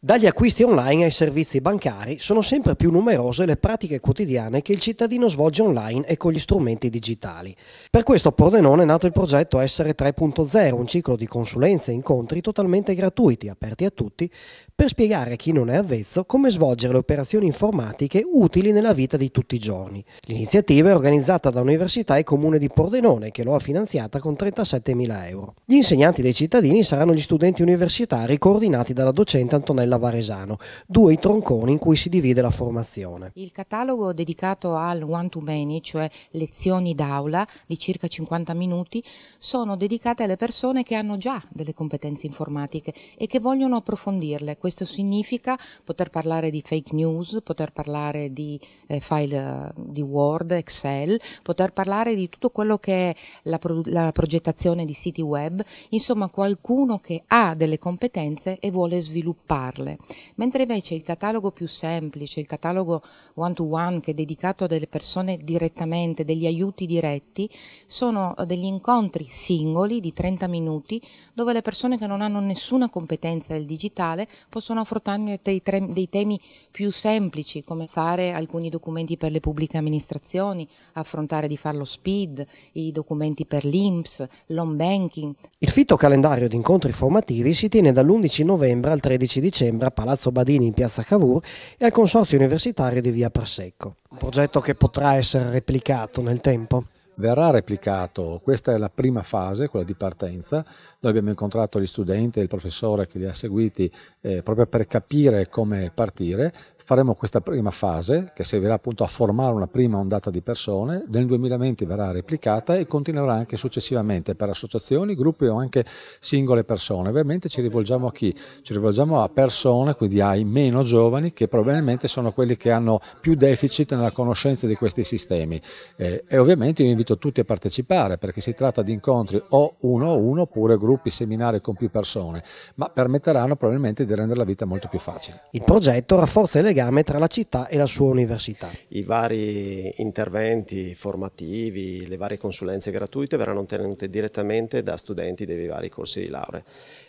Dagli acquisti online ai servizi bancari sono sempre più numerose le pratiche quotidiane che il cittadino svolge online e con gli strumenti digitali. Per questo a Pordenone è nato il progetto Essere 3.0, un ciclo di consulenze e incontri totalmente gratuiti, aperti a tutti, per spiegare a chi non è avvezzo come svolgere le operazioni informatiche utili nella vita di tutti i giorni. L'iniziativa è organizzata da Università e Comune di Pordenone, che lo ha finanziata con 37.000 euro. Gli insegnanti dei cittadini saranno gli studenti universitari coordinati dalla docente Antonella Cascella Varesano, due i tronconi in cui si divide la formazione. Il catalogo dedicato al one to many, cioè lezioni d'aula di circa 50 minuti, sono dedicate alle persone che hanno già delle competenze informatiche e che vogliono approfondirle. Questo significa poter parlare di fake news, poter parlare di eh, file eh, di Word, Excel, poter parlare di tutto quello che è la, pro la progettazione di siti web, insomma qualcuno che ha delle competenze e vuole svilupparle farle, mentre invece il catalogo più semplice, il catalogo one to one che è dedicato a delle persone direttamente, degli aiuti diretti, sono eh, degli incontri singoli di 30 minuti dove le persone che non hanno nessuna competenza del digitale possono affrontare dei, dei temi più semplici come fare alcuni documenti per le pubbliche amministrazioni, affrontare di farlo SPID, i documenti per l'INPS, l'home banking. Il fitto calendario di incontri formativi si tiene dall'11 novembre al 13 dicembre sembra, Palazzo Badini in piazza Cavour e al Consorzio Universitario di via Prasecco. Un progetto che potrà essere replicato nel tempo verrà replicato. Questa è la prima fase, quella di partenza. Noi abbiamo incontrato gli studenti e il professore che li ha seguiti eh, proprio per capire come partire faremo questa prima fase che servirà appunto a formare una prima ondata di persone, nel 2020 verrà replicata e continuerà anche successivamente per associazioni, gruppi o anche singole persone. Ovviamente ci rivolgiamo a chi? Ci rivolgiamo a persone, quindi ai meno giovani che probabilmente sono quelli che hanno più deficit nella conoscenza di questi sistemi eh, e ovviamente io invito tutti a partecipare perché si tratta di incontri o uno a uno oppure gruppi seminari con più persone, ma permetteranno probabilmente di rendere la vita molto più facile. Il progetto rafforza le lega legame tra la città e la sua università. I vari interventi formativi, le varie consulenze gratuite verranno tenute direttamente da studenti dei vari corsi di laurea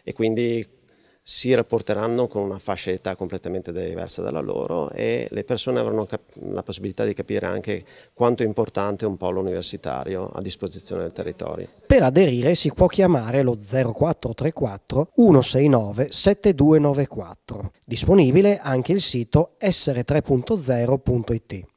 e quindi si rapporteranno con una fascia d'età completamente diversa dalla loro e le persone avranno la possibilità di capire anche quanto è importante un polo universitario a disposizione del territorio. Per aderire si può chiamare lo 0434 169 7294. Disponibile anche il sito essere3.0.it.